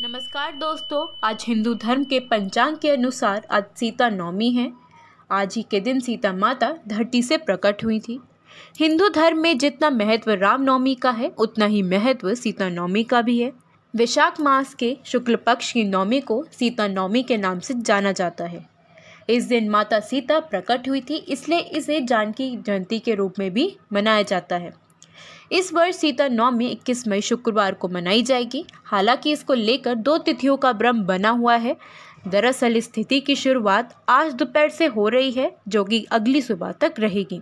नमस्कार दोस्तों आज हिंदू धर्म के पंचांग के अनुसार आज सीता नवमी है आज ही के दिन सीता माता धरती से प्रकट हुई थी हिंदू धर्म में जितना महत्व रामनवमी का है उतना ही महत्व सीता नवमी का भी है वैशाख मास के शुक्ल पक्ष की नवमी को सीता नवमी के नाम से जाना जाता है इस दिन माता सीता प्रकट हुई थी इसलिए इसे जानकी जयंती के रूप में भी मनाया जाता है इस वर्ष सीता नवमी इक्कीस मई शुक्रवार को मनाई जाएगी हालांकि इसको लेकर दो तिथियों का भ्रम बना हुआ है दरअसल स्थिति की शुरुआत आज दोपहर से हो रही है जो कि अगली सुबह तक रहेगी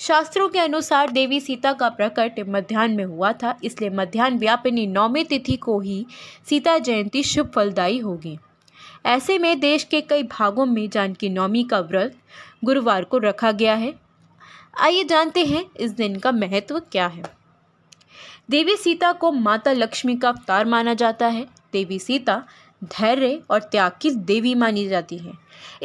शास्त्रों के अनुसार देवी सीता का प्रकट मध्यान्ह में हुआ था इसलिए मध्यान्ह व्यापिनी नौमी तिथि को ही सीता जयंती शुभ फलदायी होगी ऐसे में देश के कई भागों में जानकी नौमी का व्रत गुरुवार को रखा गया है आइए जानते हैं इस दिन का महत्व क्या है देवी सीता को माता लक्ष्मी का अवतार माना जाता है देवी सीता धैर्य और त्याग की देवी मानी जाती है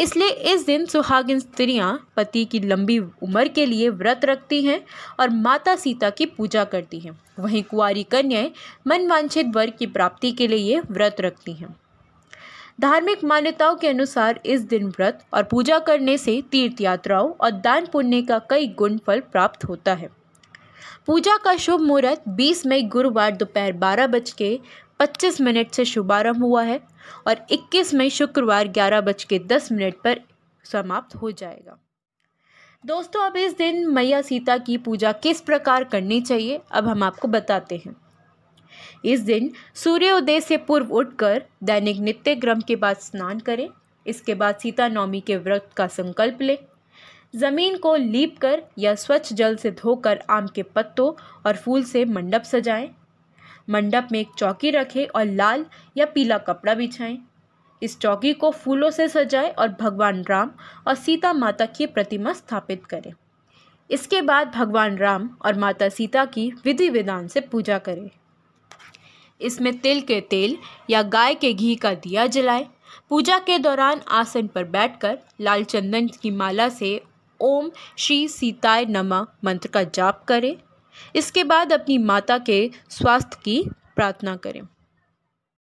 इसलिए इस दिन सुहागिन स्त्रियां पति की लंबी उम्र के लिए व्रत रखती हैं और माता सीता की पूजा करती हैं वहीं कुआरी कन्याएं मनवांछित वर की प्राप्ति के लिए व्रत रखती हैं धार्मिक मान्यताओं के अनुसार इस दिन व्रत और पूजा करने से तीर्थ यात्राओं और दान पुण्य का कई गुण फल प्राप्त होता है पूजा का शुभ मुहूर्त 20 मई गुरुवार दोपहर बारह बज के पच्चीस मिनट से शुभारंभ हुआ है और 21 मई शुक्रवार ग्यारह बज के दस मिनट पर समाप्त हो जाएगा दोस्तों अब इस दिन मैया सीता की पूजा किस प्रकार करनी चाहिए अब हम आपको बताते हैं इस दिन सूर्योदय से पूर्व उठकर दैनिक नित्य क्रम के बाद स्नान करें इसके बाद सीता नवमी के व्रत का संकल्प लें ज़मीन को लीप कर या स्वच्छ जल से धोकर आम के पत्तों और फूल से मंडप सजाएं। मंडप में एक चौकी रखें और लाल या पीला कपड़ा बिछाएं। इस चौकी को फूलों से सजाएं और भगवान राम और सीता माता की प्रतिमा स्थापित करें इसके बाद भगवान राम और माता सीता की विधि विधान से पूजा करें इसमें तिल के तेल या गाय के घी का दिया जलाएं पूजा के दौरान आसन पर बैठकर लाल चंदन की माला से ओम श्री सीताय नमः मंत्र का जाप करें इसके बाद अपनी माता के स्वास्थ्य की प्रार्थना करें